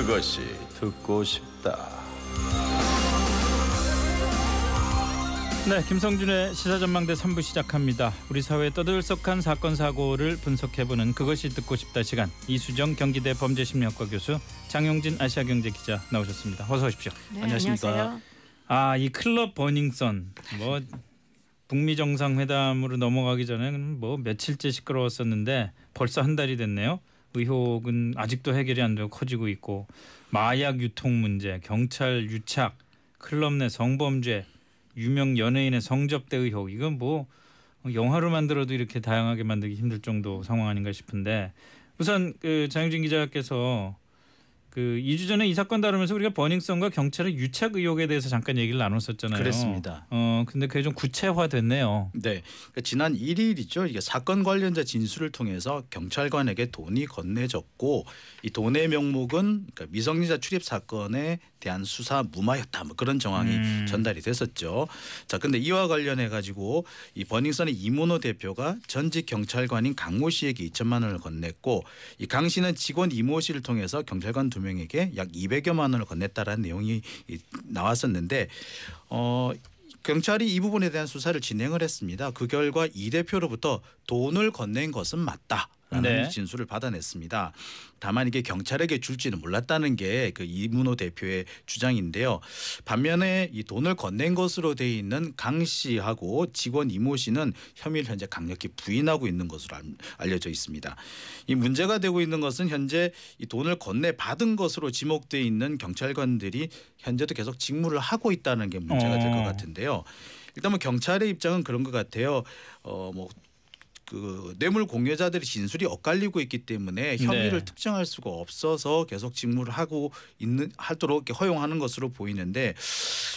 그것이 듣고 싶다. 네, 김성준의 시사전망대 3부 시작합니다. 우리 사회의 떠들썩한 사건 사고를 분석해보는 그것이 듣고 싶다 시간. 이수정 경기대 범죄심리학과 교수, 장용진 아시아경제 기자 나오셨습니다. 어서 오십시오. 네, 안녕하십니까. 안녕하세요. 아, 이 클럽 버닝썬 뭐 북미 정상회담으로 넘어가기 전에 뭐 며칠째 시끄러웠었는데 벌써 한 달이 됐네요. 의혹은 아직도 해결이 안 되고 커지고 있고 마약 유통 문제, 경찰 유착, 클럽 내 성범죄, 유명 연예인의 성접대 의혹 이건 뭐 영화로 만들어도 이렇게 다양하게 만들기 힘들 정도 상황 아닌가 싶은데 우선 그 장유진 기자께서 그 2주 전에 이 사건 다루면서 우리가 버닝썬과 경찰의 유착 의혹에 대해서 잠깐 얘기를 나눴었잖아요. 그렇습니다. 어 근데 그게 좀 구체화됐네요. 네, 그러니까 지난 1일이죠. 이게 사건 관련자 진술을 통해서 경찰관에게 돈이 건네졌고 이 돈의 명목은 그러니까 미성년자 출입 사건에 대한 수사 무마였다. 뭐 그런 정황이 음. 전달이 됐었죠. 자, 근데 이와 관련해 가지고 이 버닝썬의 이문호 대표가 전직 경찰관인 강 모 씨에게 2천만 원을 건넸고 이강 씨는 직원 이모 씨를 통해서 경찰관 두 명에게 약 200여만 원을 건넸다라는 내용이 나왔었는데 어 경찰이 이 부분에 대한 수사를 진행을 했습니다. 그 결과 이 대표로부터 돈을 건넨 것은 맞다. 네. 진술을 받아냈습니다. 다만 이게 경찰에게 줄지는 몰랐다는 게그 이문호 대표의 주장인데요. 반면에 이 돈을 건넨 것으로 돼 있는 강 씨하고 직원 이모 씨는 혐의를 현재 강력히 부인하고 있는 것으로 알려져 있습니다. 이 문제가 되고 있는 것은 현재 이 돈을 건네 받은 것으로 지목돼 있는 경찰관들이 현재도 계속 직무를 하고 있다는 게 문제가 될것 어. 같은데요. 일단 뭐 경찰의 입장은 그런 것 같아요. 어뭐 그 뇌물 공여자들의 진술이 엇갈리고 있기 때문에 혐의를 네. 특정할 수가 없어서 계속 직무를 하고 있는 할도록 허용하는 것으로 보이는데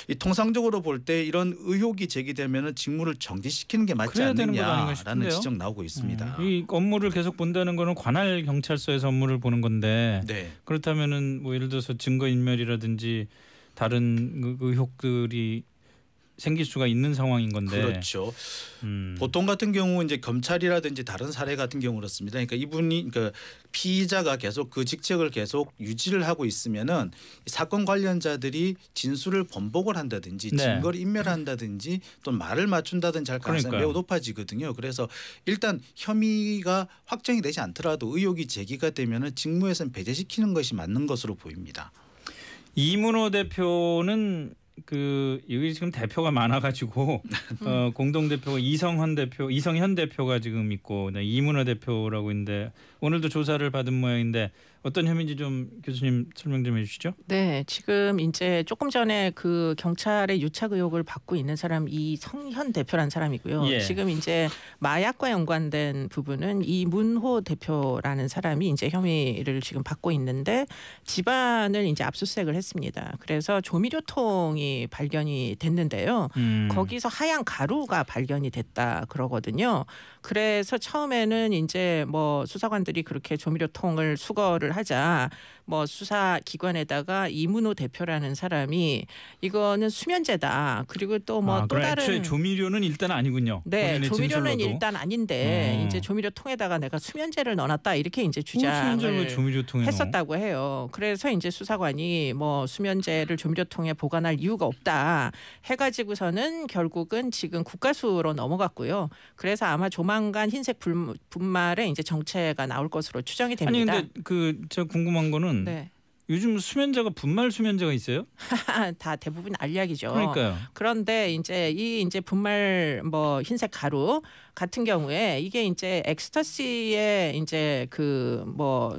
이 통상적으로 볼 때 이런 의혹이 제기되면은 직무를 정지시키는 게 맞지 않느냐라는 지적 나오고 있습니다. 음, 이 업무를 계속 본다는 거는 관할 경찰서에서 업무를 보는 건데 네. 그렇다면은 뭐 예를 들어서 증거 인멸이라든지 다른 그 의혹들이 생길 수가 있는 상황인 건데 그렇죠. 음. 보통 같은 경우 이제 검찰이라든지 다른 사례 같은 경우 그렇습니다. 그러니까 이분이 그러니까 피의자가 계속 그 직책을 계속 유지를 하고 있으면은 사건 관련자들이 진술을 번복을 한다든지 네. 증거를 인멸한다든지 또 말을 맞춘다든지 할 가능성이 매우 높아지거든요. 그래서 일단 혐의가 확정이 되지 않더라도 의혹이 제기가 되면은 직무에선 배제시키는 것이 맞는 것으로 보입니다. 이문호 대표는 그 여기 지금 대표가 많아가지고 어, 공동 대표가 이성헌 대표, 이성현 대표가 지금 있고 네, 이문호 대표라고 있는데 오늘도 조사를 받은 모양인데 어떤 혐의인지 좀 교수님 설명 좀 해주시죠. 네, 지금 이제 조금 전에 그 경찰의 유착 의혹을 받고 있는 사람 이성현 대표란 사람이고요. 예. 지금 이제 마약과 연관된 부분은 이 문호 대표라는 사람이 이제 혐의를 지금 받고 있는데 집안을 이제 압수수색을 했습니다. 그래서 조미료통이 발견이 됐는데요. 음. 거기서 하얀 가루가 발견이 됐다 그러거든요. 그래서 처음에는 이제 뭐 수사관들이 그렇게 조미료통을 수거를 하자 뭐 수사 기관에다가 이문호 대표라는 사람이 이거는 수면제다. 그리고 또 뭐또 뭐 아, 또 그러니까 다른 조미료는 일단 아니군요. 네, 조미료는 일단 아닌데 어. 이제 조미료 통에다가 내가 수면제를 넣어놨다 이렇게 이제 어, 주장을 했었다고 해요. 그래서 이제 수사관이 뭐 수면제를 조미료통에 보관할 이유가 없다 해가지고서는 결국은 지금 국가수로 넘어갔고요. 그래서 아마 조만간 흰색 분말에 이제 정체가 나올 것으로 추정이 됩니다. 아니 근데 그제 궁금한 거는 보면 네. 요즘 수면제가 분말 수면제가 있어요? 다 대부분 알약이죠. 그러니까요. 그런데 이제 이 이제 분말 뭐 흰색 가루 같은 경우에 이게 이제 엑스터시의 이제 그 뭐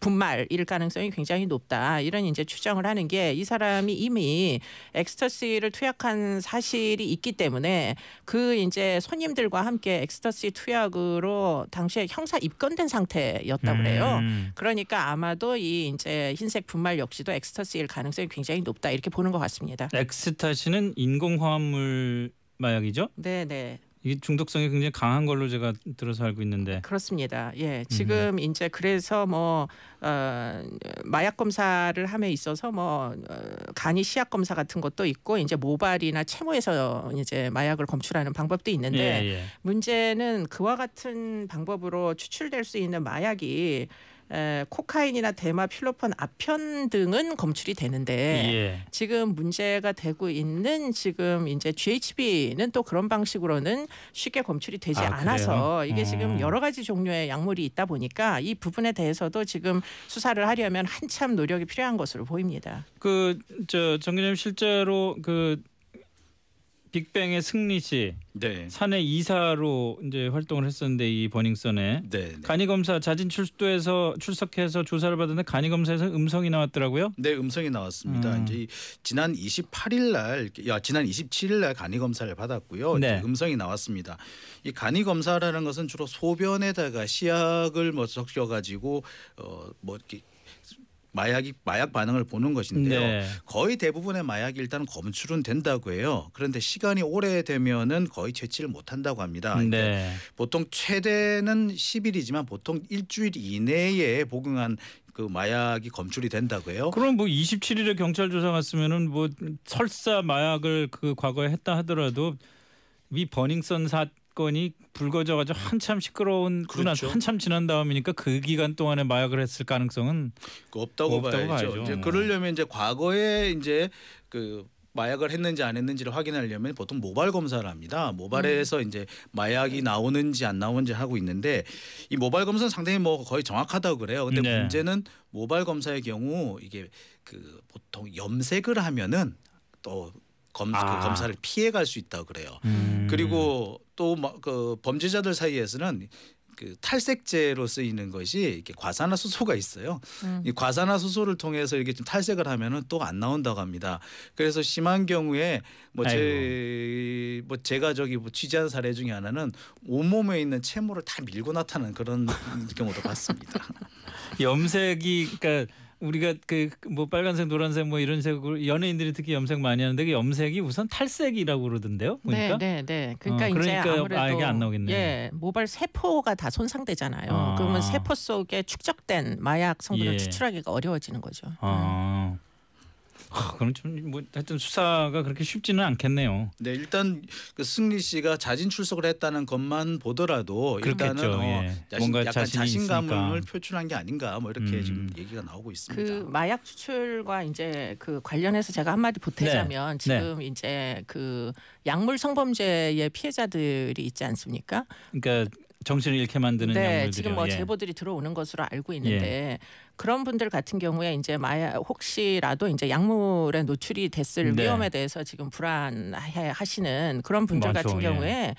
분말일 가능성이 굉장히 높다 이런 이제 추정을 하는 게 이 사람이 이미 엑스터시를 투약한 사실이 있기 때문에 그 이제 손님들과 함께 엑스터시 투약으로 당시에 형사 입건된 상태였다고 그래요. 음. 그러니까 아마도 이 이제 흰색 분말 역시도 엑스터시일 가능성이 굉장히 높다 이렇게 보는 것 같습니다. 엑스터시는 인공 화합물 마약이죠? 네, 네. 이게 중독성이 굉장히 강한 걸로 제가 들어서 알고 있는데 그렇습니다. 예, 음, 지금 음. 이제 그래서 뭐 어, 마약 검사를 함에 있어서 뭐 어, 간이 시약 검사 같은 것도 있고 이제 모발이나 채모에서 이제 마약을 검출하는 방법도 있는데 예, 예. 문제는 그와 같은 방법으로 추출될 수 있는 마약이 에, 코카인이나 대마, 필로폰, 아편 등은 검출이 되는데 예. 지금 문제가 되고 있는 지금 이제 GHB는 또 그런 방식으로는 쉽게 검출이 되지 아, 않아서 그래요? 이게 음. 지금 여러 가지 종류의 약물이 있다 보니까 이 부분에 대해서도 지금 수사를 하려면 한참 노력이 필요한 것으로 보입니다. 그 저 정기님 실제로 그 빅뱅의 승리 씨, 네. 사내 이사로 이제 활동을 했었는데 이 버닝썬에 네, 네. 간이 검사 자진 출두에서 출석해서 조사를 받았는데 간이 검사에서 음성이 나왔더라고요. 네, 음성이 나왔습니다. 음. 이제 지난 28일 날, 야 지난 27일 날 간이 검사를 받았고요. 네. 음성이 나왔습니다. 이 간이 검사라는 것은 주로 소변에다가 시약을 어, 뭐 섞여 가지고 어뭐 이렇게 마약이 마약 반응을 보는 것인데요. 네. 거의 대부분의 마약이 일단 검출은 된다고 해요. 그런데 시간이 오래되면은 거의 채취를 못 한다고 합니다. 음, 네. 보통 최대는 10일이지만 보통 일주일 이내에 복용한 그 마약이 검출이 된다고 해요. 그럼 뭐 27일에 경찰 조사 갔으면은 뭐 설사 마약을 그 과거에 했다 하더라도 위 버닝썬 사 사건이 불거져가지고 한참 시끄러운 그렇죠. 한참 지난 다음이니까 그 기간 동안에 마약을 했을 가능성은 그 없다고, 없다고 봐야죠. 봐야죠. 이제 음. 그러려면 이제 과거에 이제 그 마약을 했는지 안 했는지를 확인하려면 보통 모발 검사를 합니다. 모발에서 음. 이제 마약이 나오는지 안 나오는지 하고 있는데 이 모발 검사는 상당히 뭐 거의 정확하다고 그래요. 근데 네. 문제는 모발 검사의 경우 이게 그 보통 염색을 하면은 또 검, 그 아. 그 검사를 피해갈 수 있다고 그래요. 음. 그리고 또그 뭐 범죄자들 사이에서는 그 탈색제로 쓰이는 것이 이렇게 과산화수소가 있어요. 음. 이 과산화수소를 통해서 이렇게 좀 탈색을 하면은 또 안 나온다고 합니다. 그래서 심한 경우에 뭐 제뭐 뭐 제가 저기 뭐 취재한 사례 중에 하나는 온몸에 있는 채모를 다 밀고 나타나는 그런 경우도 봤습니다. 염색이 그러니까 우리가 그 뭐 빨간색, 노란색 뭐 이런 색으로 연예인들이 특히 염색 많이 하는데 그 염색이 우선 탈색이라고 그러던데요. 보니까. 네, 네, 네. 그러니까, 어, 그러니까 이제 그러니까 아무래도 아, 이게 안 나오겠네. 예, 모발 세포가 다 손상되잖아요. 아. 그러면 세포 속에 축적된 마약 성분을 예. 추출하기가 어려워지는 거죠. 아. 음. 아, 그럼 좀뭐 하여튼 수사가 그렇게 쉽지는 않겠네요. 네, 일단 그 승리 씨가 자진 출석을 했다는 것만 보더라도 일단은 그렇겠죠. 어, 예. 자신, 뭔가 약간 자신감을 있으니까. 표출한 게 아닌가 뭐 이렇게 음. 지금 얘기가 나오고 있습니다. 그 마약 추출과 이제 그 관련해서 제가 한마디 보태자면 네. 네. 지금 네. 이제 그 약물 성범죄의 피해자들이 있지 않습니까? 그러니까 정신을 잃게 만드는 네, 약물들이 지금 뭐 예. 제보들이 들어오는 것으로 알고 있는데 예. 그런 분들 같은 경우에 이제 마약 혹시라도 이제 약물에 노출이 됐을 네. 위험에 대해서 지금 불안해하시는 그런 분들 맞죠, 같은 예. 경우에 예.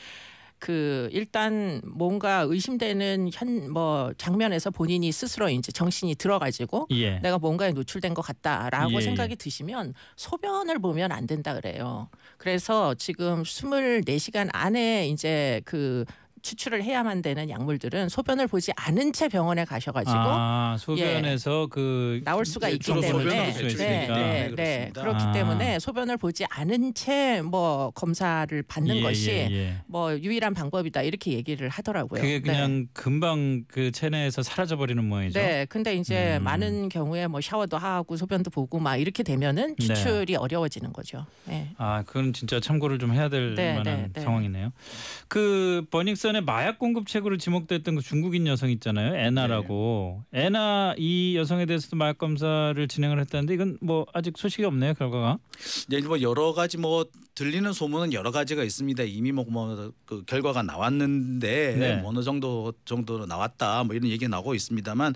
그 일단 뭔가 의심되는 현 뭐 장면에서 본인이 스스로 이제 정신이 들어가지고 예. 내가 뭔가에 노출된 것 같다라고 예. 생각이 드시면 소변을 보면 안 된다 그래요. 그래서 지금 24시간 안에 이제 그 추출을 해야만 되는 약물들은 소변을 보지 않은 채 병원에 가셔가지고 아, 소변에서 예, 그 나올 수가 있기 때문에 네, 네, 네, 네, 그렇기 아. 때문에 소변을 보지 않은 채 뭐 검사를 받는 예, 것이 예, 뭐 유일한 방법이다 이렇게 얘기를 하더라고요. 그게 그냥 네. 금방 그 체내에서 사라져 버리는 모양이죠. 네, 근데 이제 음. 많은 경우에 뭐 샤워도 하고 소변도 보고 막 이렇게 되면은 추출이 네. 어려워지는 거죠. 네. 아, 그건 진짜 참고를 좀 해야 될 만한 상황이네요. 그 버닝썬 전에 마약 공급책으로 지목됐던 그 중국인 여성 있잖아요. 에나라고. 네. 에나 이 여성에 대해서도 마약 검사를 진행을 했다는데 이건 뭐 아직 소식이 없네요. 결과가. 네, 뭐 여러 가지 뭐 들리는 소문은 여러 가지가 있습니다. 이미 뭐그 뭐 결과가 나왔는데 네. 뭐 어느 정도 정도로 나왔다 뭐 이런 얘기 나오고 있습니다만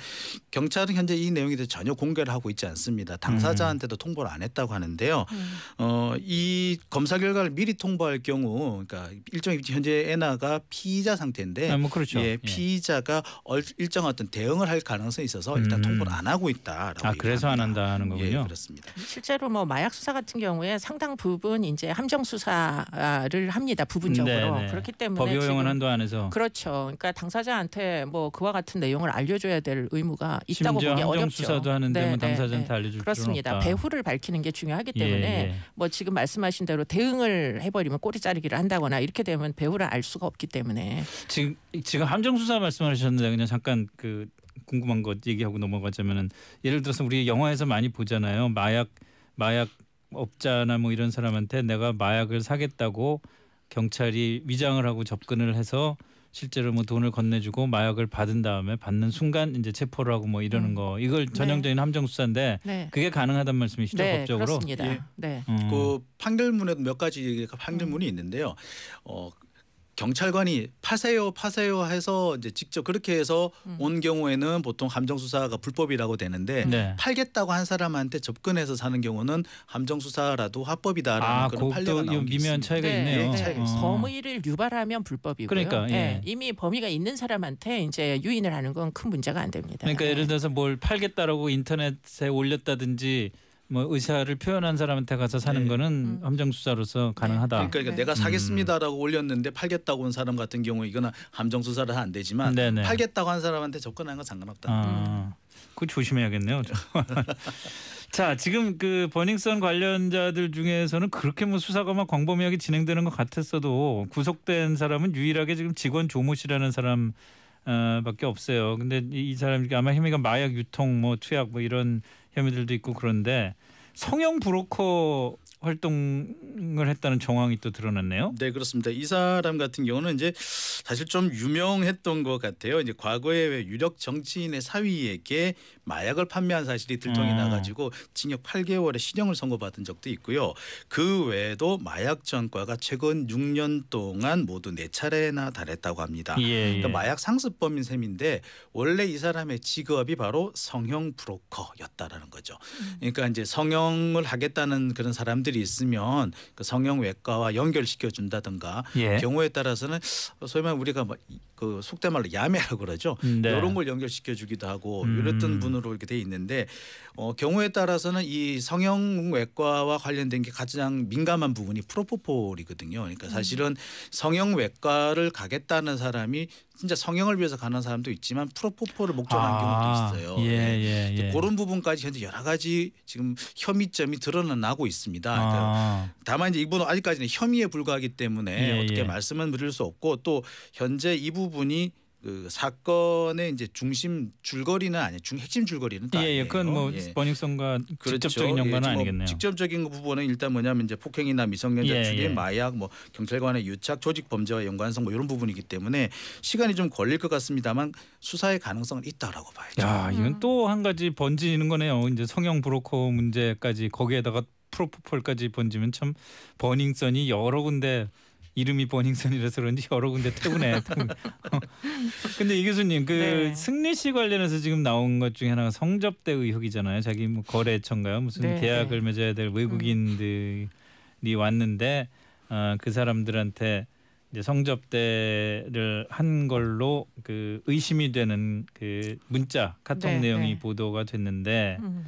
경찰은 현재 이 내용에 대해 전혀 공개를 하고 있지 않습니다. 당사자한테도 음. 통보를 안 했다고 하는데요. 음. 어이 검사 결과를 미리 통보할 경우 그러니까 일종 현재 에나가 피 피의자 상태인데 아, 뭐 그렇죠. 예, 예. 피의자가 예. 일정 어떤 대응을 할 가능성이 있어서 일단 음. 통보를 안 하고 있다라고 아, 그래서 안 한다는 예, 거군요. 예, 그렇습니다. 실제로 뭐 마약 수사 같은 경우에 상당 부분 이제 함정 수사를 합니다. 부분적으로. 네네. 네. 그렇기 때문에 법용은 한도 안에서 그렇죠. 그러니까 당사자한테 뭐 그와 같은 내용을 알려 줘야 될 의무가 있다고 보기 어렵죠. 수사도 하는데 뭐 네, 네, 당사자한테 알려 줄 그렇습니다. 배후를 밝히는 게 중요하기 때문에 예, 뭐 지금 말씀하신 대로 대응을 해 버리면 꼬리 자르기를 한다거나 이렇게 되면 배후를 알 수가 없기 때문에 지금 지금 함정 수사 말씀하셨는데 그냥 잠깐 그 궁금한 것 얘기하고 넘어가자면은 예를 들어서 우리 영화에서 많이 보잖아요. 마약 마약 업자나 뭐 이런 사람한테 내가 마약을 사겠다고 경찰이 위장을 하고 접근을 해서 실제로 뭐 돈을 건네주고 마약을 받은 다음에 받는 순간 이제 체포를 하고 뭐 이러는 음. 거 이걸 전형적인 네. 함정 수사인데 네. 그게 가능하단 말씀이시죠 네, 법적으로? 그렇습니다. 예. 네. 음. 그 판결문에도 몇 가지 판결문이 음. 있는데요. 어 경찰관이 파세요 파세요 해서 이제 직접 그렇게 해서 음. 온 경우에는 보통 함정 수사가 불법이라고 되는데 네. 팔겠다고 한 사람한테 접근해서 사는 경우는 함정 수사라도 합법이다라는 아, 그런 판례가 나온 게 미묘한 차이가 네, 있네요. 네. 차이가 어. 범의를 유발하면 불법이고요. 그러니까 네, 예. 이미 범위가 있는 사람한테 이제 유인을 하는 건 큰 문제가 안 됩니다. 그러니까 예를 네. 들어서 뭘 팔겠다라고 인터넷에 올렸다든지 뭐 의사를 표현한 사람한테 가서 사는 네. 거는 음. 함정 수사로서 가능하다. 그러니까, 그러니까 네. 내가 사겠습니다라고 음. 올렸는데 팔겠다고 한 사람 같은 경우 이거는 함정 수사를 안 되지만 네네. 팔겠다고 한 사람한테 접근하는 건 상관없다. 아, 그 조심해야겠네요. 자, 지금 그 버닝썬 관련자들 중에서는 그렇게 뭐 수사가 막 광범위하게 진행되는 것 같았어도 구속된 사람은 유일하게 지금 직원 조모 씨라는 사람 어, 밖에 없어요. 근데 이, 사람 아마 혐의가 마약 유통, 뭐 투약 뭐 이런 혐의들도 있고 그런데 성형 브로커 활동을 했다는 정황이 또 드러났네요. 네 그렇습니다. 이 사람 같은 경우는 이제 사실 좀 유명했던 것 같아요. 이제 과거에 유력 정치인의 사위에게 마약을 판매한 사실이 들통이 음. 나가지고 징역 8개월의 실형을 선고받은 적도 있고요. 그 외에도 마약 전과가 최근 6년 동안 모두 4차례나 달했다고 합니다. 예, 예. 그러니까 마약 상습범인 셈인데 원래 이 사람의 직업이 바로 성형 브로커였다라는 거죠. 음. 그러니까 이제 성형을 하겠다는 그런 사람들이 있으면 그 성형외과와 연결시켜 준다든가 예. 경우에 따라서는 어, 소위 말해 우리가 뭐그 속된 말로 야매라고 그러죠. 음, 네. 이런 걸 연결시켜 주기도 하고 음. 이랬던 분으로 이렇게 돼 있는데 어, 경우에 따라서는 이 성형외과와 관련된 게 가장 민감한 부분이 프로포폴이거든요. 그러니까 음. 사실은 성형외과를 가겠다는 사람이 진짜 성형을 위해서 가는 사람도 있지만 프로포폴을 목적한 아, 경우도 있어요. 예, 예, 예, 예. 그런 부분까지 현재 여러 가지 지금 혐의점이 드러나고 있습니다. 아. 그러니까 다만 이제 이분은 아직까지는 혐의에 불과하기 때문에 예, 어떻게 예. 말씀은 드릴 수 없고 또 현재 이 부분이 그 사건의 이제 중심 줄거리는 아니 중 핵심 줄거리는 다 예, 예. 그건 뭐 예. 번익성과 그렇죠. 직접적인 연관은 예, 뭐 아니겠네요. 뭐 직접적인 그 부분은 일단 뭐냐면 이제 폭행이나 미성년자 예, 출입, 예. 마약, 뭐 경찰관의 유착, 조직 범죄와 연관성 뭐 이런 부분이기 때문에 시간이 좀 걸릴 것 같습니다만 수사의 가능성은 있다라고 봐야죠. 야, 이건 음. 또한 가지 번지는 거네요. 이제 성형 브로커 문제까지 거기에다가 프로포폴까지 번지면 참 버닝썬이 여러 군데 이름이 버닝썬이라서 그런지 여러 군데 태우네. 어. 근데 이 교수님 그 네. 승리 씨 관련해서 지금 나온 것 중에 하나가 성접대 의혹이잖아요. 자기 뭐 거래처인가요? 무슨 네. 계약을 네. 맺어야 될 외국인들이 음. 왔는데 어, 그 사람들한테 이제 성접대를 한 걸로 그 의심이 되는 그 문자 카톡 네, 내용이 네. 보도가 됐는데. 음.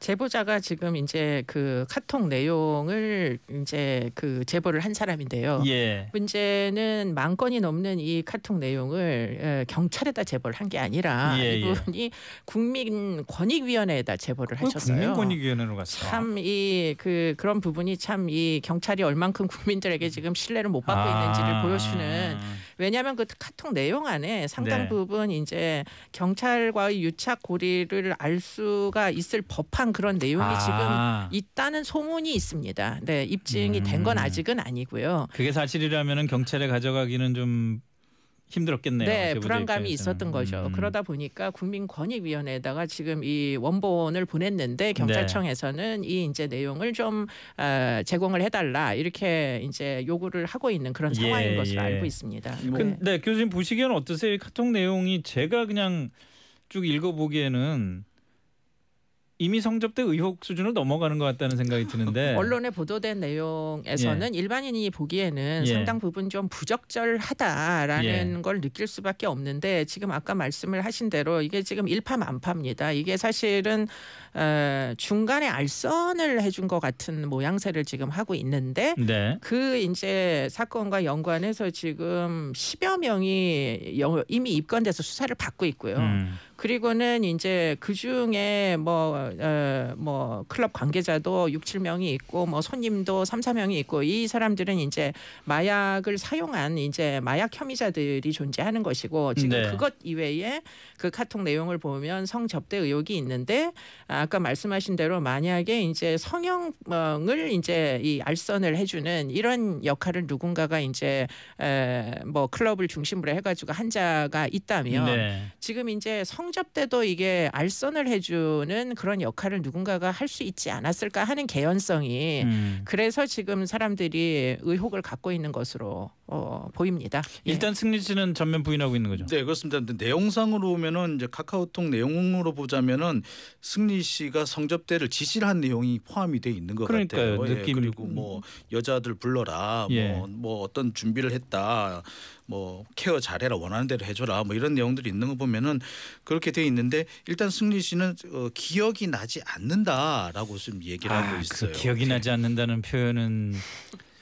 제보자가 지금 이제 그 카톡 내용을 이제 그 제보를 한 사람인데요. 예. 문제는 만 건이 넘는 이 카톡 내용을 예, 경찰에다 제보를 한 게 아니라 예, 예. 이분이 예. 국민권익위원회에다 제보를 하셨어요. 국민권익위원회로 갔어. 참이 그 그런 부분이 참 이 경찰이 얼만큼 국민들에게 지금 신뢰를 못 받고 아. 있는지를 보여주는. 왜냐하면 그 카톡 내용 안에 상당 네. 부분 이제 경찰과의 유착 고리를 알 수가 있을 법한 그런 내용이 아. 지금 있다는 소문이 있습니다. 네, 입증이 음. 된건 아직은 아니고요. 그게 사실이라면 경찰에 가져가기는 좀 힘들었겠네요. 네, 불안감이 있었던 거죠. 음. 그러다 보니까 국민권익위원회에다가 지금 이 원본을 보냈는데 네. 경찰청에서는 네. 이 이제 내용을 좀 어, 제공을 해달라 이렇게 이제 요구를 하고 있는 그런 예, 상황인 예, 것으로 예. 알고 있습니다. 뭐. 근데 네, 교수님 보시기에는 어떠세요? 카톡 내용이 제가 그냥 쭉 읽어보기에는 이미 성접대 의혹 수준을 넘어가는 것 같다는 생각이 드는데 언론에 보도된 내용에서는 예. 일반인이 보기에는 예. 상당 부분 좀 부적절하다라는 예. 걸 느낄 수밖에 없는데 지금 아까 말씀을 하신 대로 이게 지금 일파만파입니다. 이게 사실은 어, 중간에 알선을 해준 것 같은 모양새를 지금 하고 있는데 네. 그 이제 사건과 연관해서 지금 10여 명이 이미 입건돼서 수사를 받고 있고요. 음. 그리고는 이제 그 중에 뭐, 어, 뭐 클럽 관계자도 6, 7명이 있고 뭐 손님도 3, 4명이 있고 이 사람들은 이제 마약을 사용한 이제 마약 혐의자들이 존재하는 것이고 지금 네. 그것 이외에 그 카톡 내용을 보면 성접대 의혹이 있는데 아까 말씀하신 대로 만약에 이제 성형을 이제 이 알선을 해주는 이런 역할을 누군가가 이제 에, 뭐 클럽을 중심으로 해가지고 한 자가 있다면 네. 지금 이제 성 성접 때도 이게 알선을 해주는 그런 역할을 누군가가 할 수 있지 않았을까 하는 개연성이 음. 그래서 지금 사람들이 의혹을 갖고 있는 것으로 어, 보입니다. 예. 일단 예. 승리 씨는 전면 부인하고 있는 거죠. 네 그렇습니다. 내용상으로 보면은 이제 카카오톡 내용으로 보자면은 승리 씨가 성접대를 지시를 한 내용이 포함이 돼 있는 것 그러니까요, 같아요. 예, 느낌 그리고 뭐 음. 여자들 불러라, 뭐, 예. 뭐, 뭐 어떤 준비를 했다. 뭐 케어 잘해라 원하는 대로 해줘라 뭐 이런 내용들이 있는 거 보면은 그렇게 돼 있는데 일단 승리 씨는 어, 기억이 나지 않는다라고 좀 얘기를 아, 하고 그 있어요. 그 기억이 네. 나지 않는다는 표현은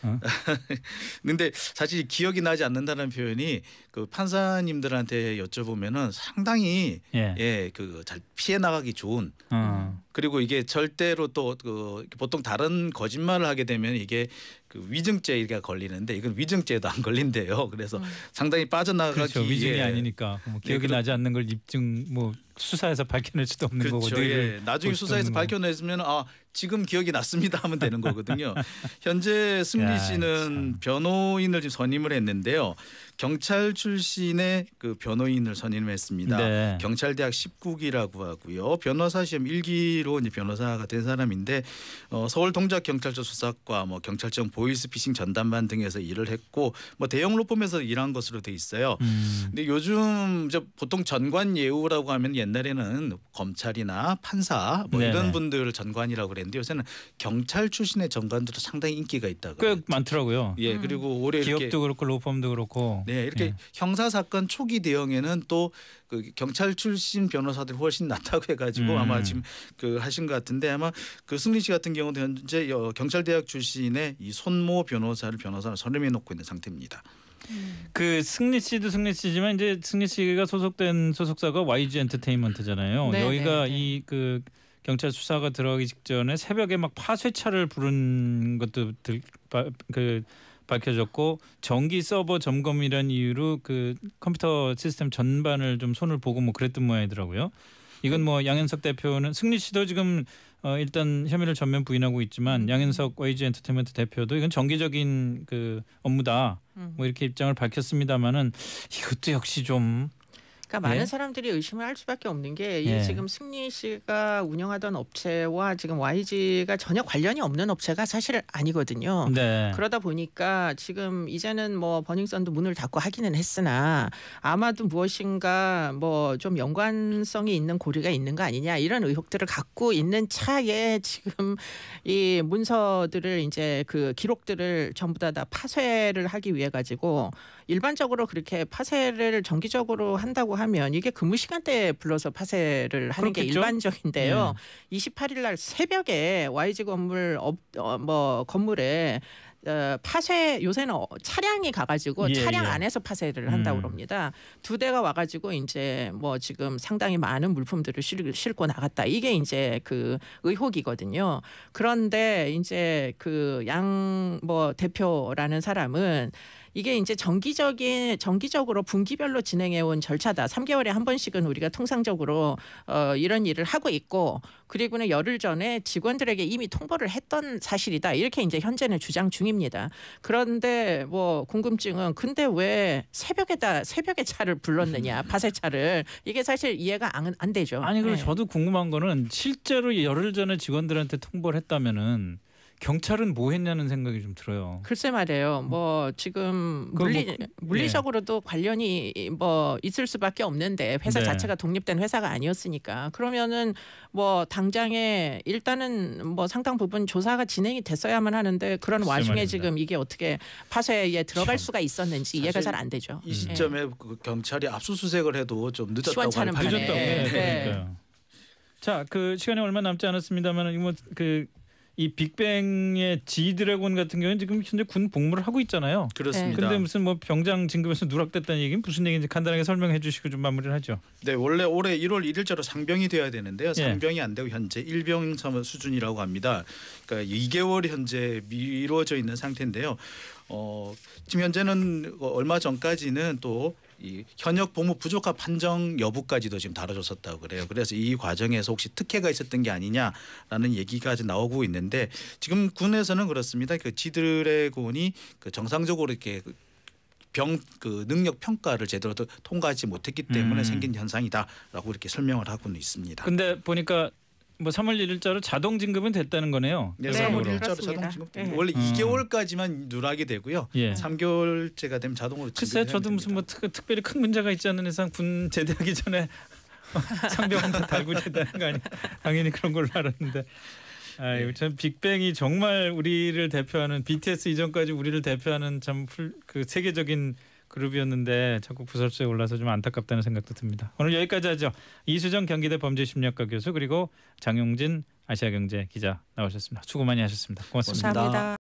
어? 근데 사실 기억이 나지 않는다는 표현이 그 판사님들한테 여쭤보면은 상당히 예, 예 그잘 피해 나가기 좋은 어. 그리고 이게 절대로 또 그 보통 다른 거짓말을 하게 되면 이게 그 위증죄가 걸리는데 이건 위증죄도 안 걸린대요. 그래서 음. 상당히 빠져나가기 그렇죠. 위증이 예. 아니니까 뭐 네, 기억이 네, 그러... 나지 않는 걸 입증 뭐 수사에서 밝혀낼 수도 없는 그렇죠. 거고 예. 나중에 수사에서 밝혀냈으면 아 지금 기억이 났습니다 하면 되는 거거든요. 현재 승리 씨는 변호인을 지금 선임을 했는데요. 경찰 출신의 그 변호인을 선임했습니다. 네. 경찰대학 19기라고 하고요. 변호사 시험 1기로 이제 변호사가 된 사람인데 어, 서울 동작 경찰서 수사과 뭐 경찰청 보이스피싱 전담반 등에서 일을 했고 뭐 대형 로펌에서 일한 것으로 돼 있어요. 음. 근데 요즘 이제 보통 전관 예우라고 하면 옛날에는 검찰이나 판사 뭐네 이런 분들을 전관이라고 그랬는데 요새는 경찰 출신의 전관들도 상당히 인기가 있다고. 꽤 많더라고요. 예, 그리고 음. 올해 기업도 그렇고 로펌도 그렇고 네, 이렇게 예. 형사 사건 초기 대응에는 또 그 경찰 출신 변호사들이 훨씬 낫다고 해가지고 음. 아마 지금 그 하신 것 같은데 아마 그 승리 씨 같은 경우도 현재 경찰대학 출신의 이 손모 변호사를 변호사를 선임해 놓고 있는 상태입니다. 그 승리 씨도 승리 씨지만 이제 승리 씨가 소속된 소속사가 YG 엔터테인먼트잖아요. 네, 여기가 네, 네. 이그 경찰 수사가 들어가기 직전에 새벽에 막 파쇄차를 부른 것도 들, 그 밝혀졌고 전기 서버 점검이란 이유로 그 컴퓨터 시스템 전반을 좀 손을 보고 뭐 그랬던 모양이더라고요. 이건 뭐 양현석 대표는 승리 씨도 지금 어 일단 혐의를 전면 부인하고 있지만 음. 양현석 YG 엔터테인먼트 대표도 이건 정기적인 그 업무다 음. 뭐 이렇게 입장을 밝혔습니다만은 이것도 역시 좀 그러니까 예. 많은 사람들이 의심을 할 수밖에 없는 게 예. 지금 승리 씨가 운영하던 업체와 지금 YG가 전혀 관련이 없는 업체가 사실 아니거든요. 네. 그러다 보니까 지금 이제는 뭐 버닝썬도 문을 닫고 하기는 했으나 아마도 무엇인가 뭐 좀 연관성이 있는 고리가 있는 거 아니냐 이런 의혹들을 갖고 있는 차에 지금 이 문서들을 이제 그 기록들을 전부 다 다 파쇄를 하기 위해 가지고 일반적으로 그렇게 파쇄를 정기적으로 한다고 하면 이게 근무 시간대에 불러서 파쇄를 하는 그렇겠죠? 게 일반적인데요. 네. 28일 날 새벽에 YG 건물 업, 어, 뭐 건물에 어, 파쇄 요새는 어, 차량이 가가지고 예, 차량 예. 안에서 파쇄를 한다고 음. 그니다두 대가 와가지고 이제 뭐 지금 상당히 많은 물품들을 실, 고 나갔다. 이게 이제 그 의혹이거든요. 그런데 이제 그 양 뭐 대표라는 사람은 이게 이제 정기적인 정기적으로 분기별로 진행해온 절차다. 3개월에 한 번씩은 우리가 통상적으로 어, 이런 일을 하고 있고 그리고는 열흘 전에 직원들에게 이미 통보를 했던 사실이다. 이렇게 이제 현재는 주장 중입니다. 그런데 뭐 궁금증은 근데 왜 새벽에다 새벽에 차를 불렀느냐 바세 차를 이게 사실 이해가 안, 안 되죠. 아니 그리 네. 저도 궁금한 거는 실제로 열흘 전에 직원들한테 통보를 했다면은. 경찰은 뭐 했냐는 생각이 좀 들어요. 글쎄 말이에요. 뭐 지금 뭐 물리 뭐, 물리적으로도 예. 관련이 뭐 있을 수밖에 없는데 회사 네. 자체가 독립된 회사가 아니었으니까 그러면은 뭐 당장에 일단은 뭐 상당 부분 조사가 진행이 됐어야만 하는데 그런 와중에 말입니다. 지금 이게 어떻게 파쇄에 들어갈 참. 수가 있었는지 이해가 잘 안 되죠. 이 예. 시점에 네. 그 경찰이 압수수색을 해도 좀 늦었다고 시원찮은 네. 네. 그 자, 그 시간이 얼마 남지 않았습니다만 뭐그 이 빅뱅의 지드래곤 같은 경우는 지금 현재 군 복무를 하고 있잖아요. 그렇습니다. 근데 무슨 뭐 병장 진급에서 누락됐다는 얘기는 무슨 얘기인지 간단하게 설명해 주시고 좀 마무리를 하죠. 네, 원래 올해 1월 1일자로 상병이 돼야 되는데요. 예. 상병이 안 되고 현재 일병 수준이라고 합니다. 그러니까 2개월 현재 미뤄져 있는 상태인데요. 어, 지금 현재는 얼마 전까지는 또이 현역 보무 부족화 판정 여부까지도 지금 다뤄졌었다고 그래요. 그래서 이 과정에서 혹시 특혜가 있었던 게 아니냐라는 얘기까지 나오고 있는데 지금 군에서는 그렇습니다. 그 지들의 군이 그 정상적으로 이렇게 병그 능력 평가를 제대로 통과하지 못했기 때문에 음. 생긴 현상이다라고 이렇게 설명을 하고는 있습니다. 근데 보니까 뭐 3월 1일자로 자동 진급은 됐다는 거네요. 네, 네 3월 1일자로 자동 진급. 네. 원래 어. 음. 2개월까지만 누락이 되고요. 예. 3개월째가 되면 자동으로 진급. 글쎄 저도 무슨 뭐 특, 특별히 큰 문제가 있지 않은 이상 군 제대하기 전에 상병 도 달고 제대하는 거 아니? 당연히 그런 걸로 알았는데. 아유 참 네. 빅뱅이 정말 우리를 대표하는 BTS 이전까지 우리를 대표하는 참 그 세계적인 그룹이었는데 자꾸 부설수에 올라서 좀 안타깝다는 생각도 듭니다. 오늘 여기까지 하죠. 이수정 경기대 범죄심리학과 교수 그리고 장용진 아시아경제 기자 나오셨습니다. 수고 많이 하셨습니다 고맙습니다. 감사합니다.